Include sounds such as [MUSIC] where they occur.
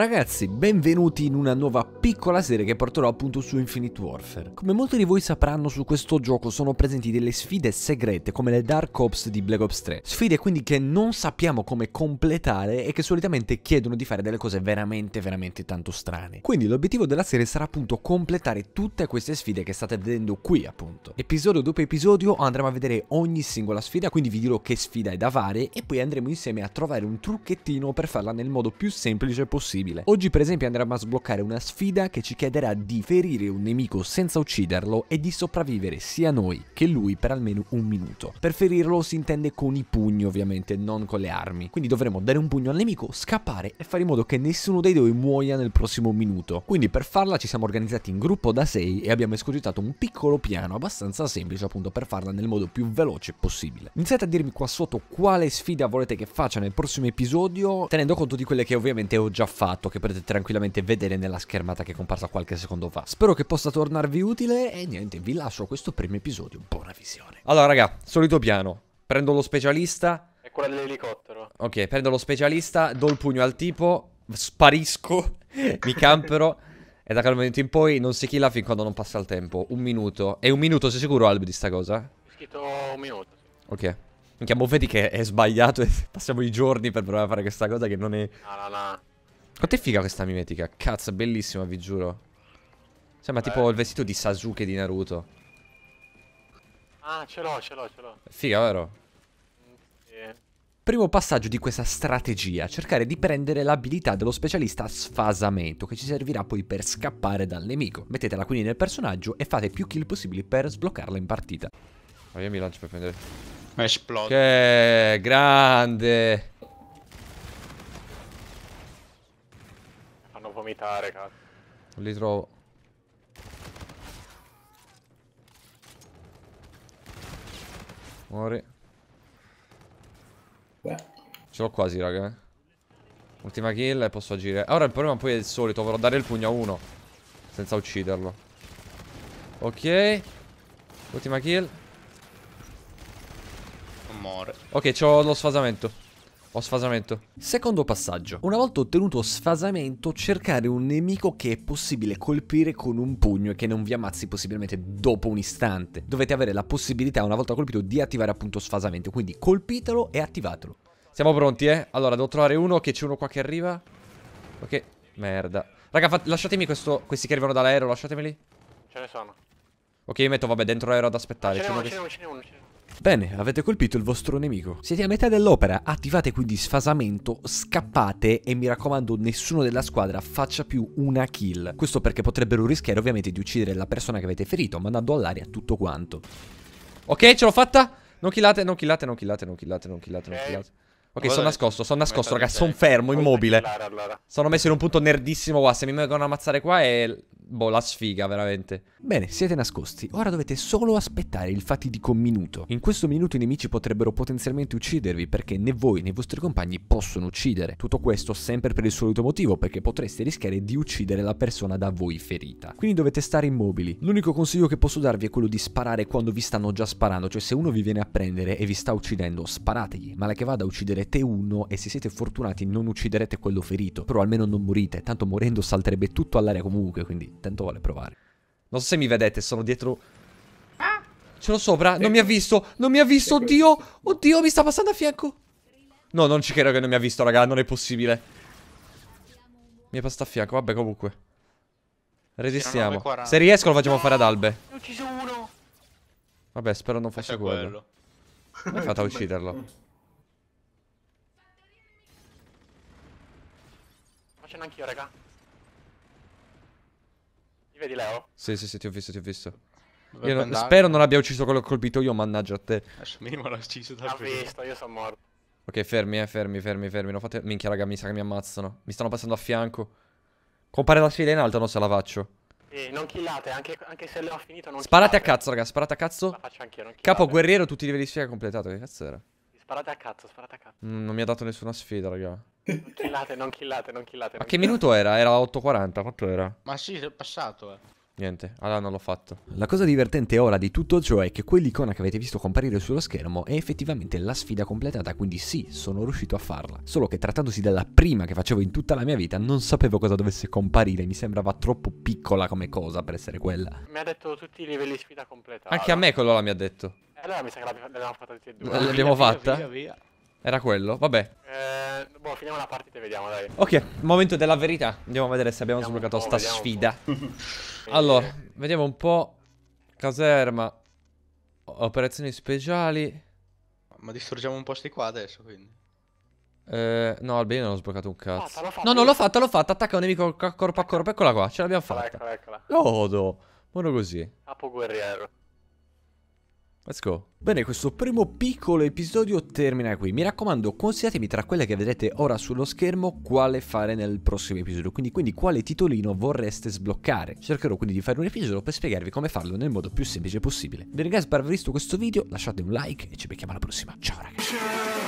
Ragazzi, benvenuti in una nuova piccola serie che porterò appunto su Infinite Warfare. Come molti di voi sapranno, su questo gioco sono presenti delle sfide segrete come le Dark Ops di Black Ops 3. Sfide quindi che non sappiamo come completare e che solitamente chiedono di fare delle cose veramente veramente tanto strane. Quindi l'obiettivo della serie sarà appunto completare tutte queste sfide che state vedendo qui appunto. Episodio dopo episodio andremo a vedere ogni singola sfida, quindi vi dirò che sfida è da fare e poi andremo insieme a trovare un trucchettino per farla nel modo più semplice possibile possibile. Oggi per esempio andremo a sbloccare una sfida che ci chiederà di ferire un nemico senza ucciderlo e di sopravvivere sia noi che lui per almeno un minuto. Per ferirlo si intende con i pugni ovviamente, non con le armi. Quindi dovremo dare un pugno al nemico, scappare e fare in modo che nessuno dei due muoia nel prossimo minuto. Quindi per farla ci siamo organizzati in gruppo da 6 e abbiamo escogitato un piccolo piano abbastanza semplice appunto per farla nel modo più veloce possibile. Iniziate a dirmi qua sotto quale sfida volete che faccia nel prossimo episodio, tenendo conto di quelle che ovviamente ho già fatto fatto che potete tranquillamente vedere nella schermata che è comparsa qualche secondo fa. Spero che possa tornarvi utile e niente, vi lascio questo primo episodio. Buona visione. Allora raga, solito piano. Prendo lo specialista. È quella dell'elicottero. Ok, prendo lo specialista, do il pugno al tipo, sparisco, [LAUGHS] mi campero. e da quel momento in poi non si killa fin quando non passa il tempo. Un minuto. E un minuto, sei sicuro Albi di sta cosa? Ho scritto un minuto. Ok. Minchia, mo vedi che è sbagliato e [LAUGHS] passiamo i giorni per provare a fare questa cosa che non è... No, no, no. Quanto è figa questa mimetica? Cazzo, bellissima, vi giuro. Sembra Beh. tipo eh. il vestito di Sasuke di Naruto. Ah, ce l'ho, ce l'ho, ce l'ho. Figa, vero? Sì. Primo passaggio di questa strategia, cercare di prendere l'abilità dello specialista sfasamento, che ci servirà poi per scappare dal nemico. Mettetela quindi nel personaggio e fate più kill possibili per sbloccarla in partita. Ma io mi lancio per prendere... Ma Esplode. Che grande! Fanno vomitare, cazzo. Non li trovo. Muori. Beh. Ce l'ho quasi, raga. Eh. Ultima kill e posso agire. Ora il problema poi è il solito, vorrò dare il pugno a uno. Senza ucciderlo. Ok. Ultima kill. Non muore. Ok, c'ho lo sfasamento. Ho sfasamento. Secondo passaggio. Una volta ottenuto sfasamento, cercare un nemico che è possibile colpire con un pugno e che non vi ammazzi possibilmente dopo un istante. Dovete avere la possibilità, una volta colpito, di attivare appunto sfasamento. Quindi colpitelo e attivatelo. Siamo pronti, eh? Allora, devo trovare uno, che c'è uno qua che arriva. Ok, merda. Raga, lasciatemi questo, questi che arrivano dall'aereo, lasciatemeli. Ce ne sono. Ok, io metto, vabbè, dentro l'aereo ad aspettare. Ce n'è uno, ce n'è uno, ce n'è uno. Bene, avete colpito il vostro nemico. Siete a metà dell'opera, attivate quindi sfasamento, scappate e mi raccomando nessuno della squadra faccia più una kill. Questo perché potrebbero rischiare ovviamente di uccidere la persona che avete ferito mandando all'aria tutto quanto. Ok, ce l'ho fatta! Non killate, non killate, non killate, non killate, non killate, non killate. Ok, sono nascosto, sono nascosto, ragazzi, sono fermo, immobile. Sono messo in un punto nerdissimo qua, se mi vengono a ammazzare qua è boh, la sfiga veramente. Bene, siete nascosti, ora dovete solo aspettare il fatidico minuto. In questo minuto i nemici potrebbero potenzialmente uccidervi perché né voi né i vostri compagni possono uccidere. Tutto questo sempre per il solito motivo, perché potreste rischiare di uccidere la persona da voi ferita. Quindi dovete stare immobili. L'unico consiglio che posso darvi è quello di sparare quando vi stanno già sparando, cioè se uno vi viene a prendere e vi sta uccidendo, sparategli, male che vada ucciderete uno e se siete fortunati non ucciderete quello ferito, però almeno non morite, tanto morendo salterebbe tutto all'aria comunque, quindi tanto vale provare. Non so se mi vedete, sono dietro... Ce l'ho sopra, non mi ha visto, non mi ha visto, oddio, oddio, mi sta passando a fianco. No, non ci credo che non mi ha visto, raga, non è possibile. Mi è passato a fianco, vabbè, comunque. Resistiamo. Se riesco lo facciamo fare ad Albe. Ne ho ucciso uno. Vabbè, spero non faccia quello. quello. Come fate a ucciderlo? Facendo anch'io, raga vedi Leo? Sì, sì, sì, ti ho visto, ti ho visto. Non, spero non abbia ucciso quello che ho colpito io, mannaggia a te. Minimo l'ho ucciso da prima. visto, io sono morto. Ok, fermi, eh, fermi, fermi, fermi. Non fate... Minchia, raga, mi sa che mi ammazzano. Mi stanno passando a fianco. Compare la sfida in alto, non se la faccio. Sì, non killate, anche, anche se l'ho finito non Sparate killate. a cazzo, raga, sparate a cazzo. La faccio anch'io, non killate. Capo guerriero, tutti i livelli di sfida completati, che cazzo era? Sparate a cazzo, sparate a cazzo. Mm, non mi ha dato nessuna sfida, raga. Non killate, non killate, non killate. Ma non che killate. minuto era? Era 8.40, quanto era? Ma sì, è passato, eh. Niente, allora non l'ho fatto. La cosa divertente ora di tutto ciò è che quell'icona che avete visto comparire sullo schermo è effettivamente la sfida completata, quindi sì, sono riuscito a farla. Solo che trattandosi della prima che facevo in tutta la mia vita, non sapevo cosa dovesse comparire, mi sembrava troppo piccola come cosa per essere quella. Mi ha detto tutti i livelli sfida completa. Anche a me quello là mi ha detto. Eh, allora mi sa che l'abbiamo fatta tutti e due. Eh, l'abbiamo fatta? Via, via, Era quello? Vabbè. Eh, boh, finiamo la partita e vediamo, dai. Ok, momento della verità. Andiamo a vedere se abbiamo vediamo sbloccato sta sfida. [LAUGHS] allora, vediamo un po'. Caserma. Operazioni speciali. Ma distruggiamo un po' sti qua adesso, quindi. Eh, no, almeno non ho sbloccato un ah, cazzo. Fatta, no, non l'ho fatta, l'ho fatta. Attacca un nemico corpo a corpo. Eccola qua, ce l'abbiamo fatta. Eccola, eccola. Lodo. Buono così. Capo guerriero. Let's go. Bene, questo primo piccolo episodio termina qui. Mi raccomando, consigliatemi tra quelle che vedrete ora sullo schermo quale fare nel prossimo episodio, quindi, quindi quale titolino vorreste sbloccare. Cercherò quindi di fare un episodio per spiegarvi come farlo nel modo più semplice possibile. Vi ringrazio per aver visto questo video, lasciate un like e ci becchiamo alla prossima. Ciao ragazzi.